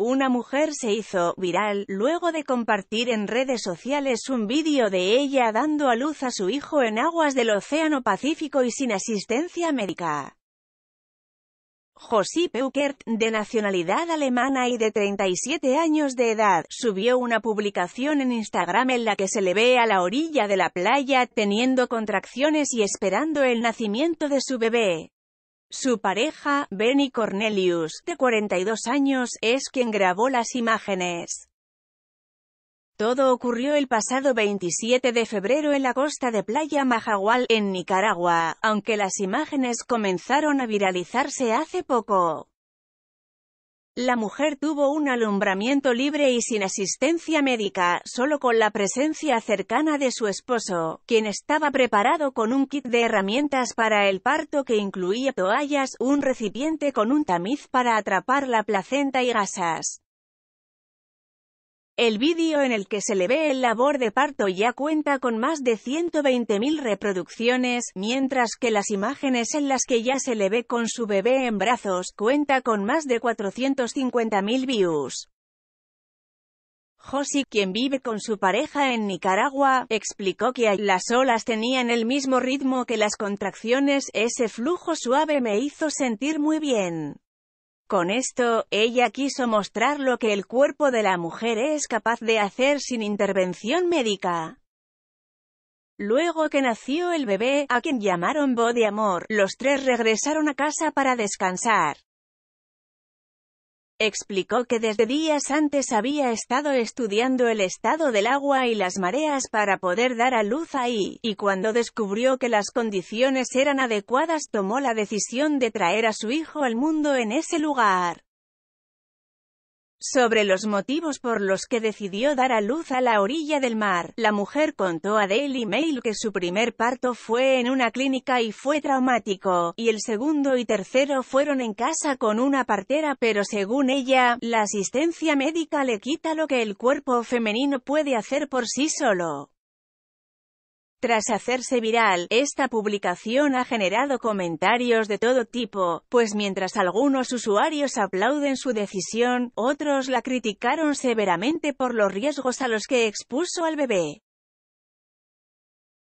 Una mujer se hizo viral luego de compartir en redes sociales un vídeo de ella dando a luz a su hijo en aguas del Océano Pacífico y sin asistencia médica. Josip Peukert, de nacionalidad alemana y de 37 años de edad, subió una publicación en Instagram en la que se le ve a la orilla de la playa teniendo contracciones y esperando el nacimiento de su bebé. Su pareja, Benny Cornelius, de 42 años, es quien grabó las imágenes. Todo ocurrió el pasado 27 de febrero en la costa de Playa Majagual, en Nicaragua, aunque las imágenes comenzaron a viralizarse hace poco. La mujer tuvo un alumbramiento libre y sin asistencia médica, solo con la presencia cercana de su esposo, quien estaba preparado con un kit de herramientas para el parto que incluía toallas, un recipiente con un tamiz para atrapar la placenta y gasas. El vídeo en el que se le ve el labor de parto ya cuenta con más de 120.000 reproducciones, mientras que las imágenes en las que ya se le ve con su bebé en brazos cuenta con más de 450.000 views. Josie, quien vive con su pareja en Nicaragua, explicó que las olas tenían el mismo ritmo que las contracciones, ese flujo suave me hizo sentir muy bien. Con esto, ella quiso mostrar lo que el cuerpo de la mujer es capaz de hacer sin intervención médica. Luego que nació el bebé, a quien llamaron Bo de Amor, los tres regresaron a casa para descansar. Explicó que desde días antes había estado estudiando el estado del agua y las mareas para poder dar a luz ahí, y cuando descubrió que las condiciones eran adecuadas tomó la decisión de traer a su hijo al mundo en ese lugar. Sobre los motivos por los que decidió dar a luz a la orilla del mar, la mujer contó a Daily Mail que su primer parto fue en una clínica y fue traumático, y el segundo y tercero fueron en casa con una partera pero según ella, la asistencia médica le quita lo que el cuerpo femenino puede hacer por sí solo. Tras hacerse viral, esta publicación ha generado comentarios de todo tipo, pues mientras algunos usuarios aplauden su decisión, otros la criticaron severamente por los riesgos a los que expuso al bebé.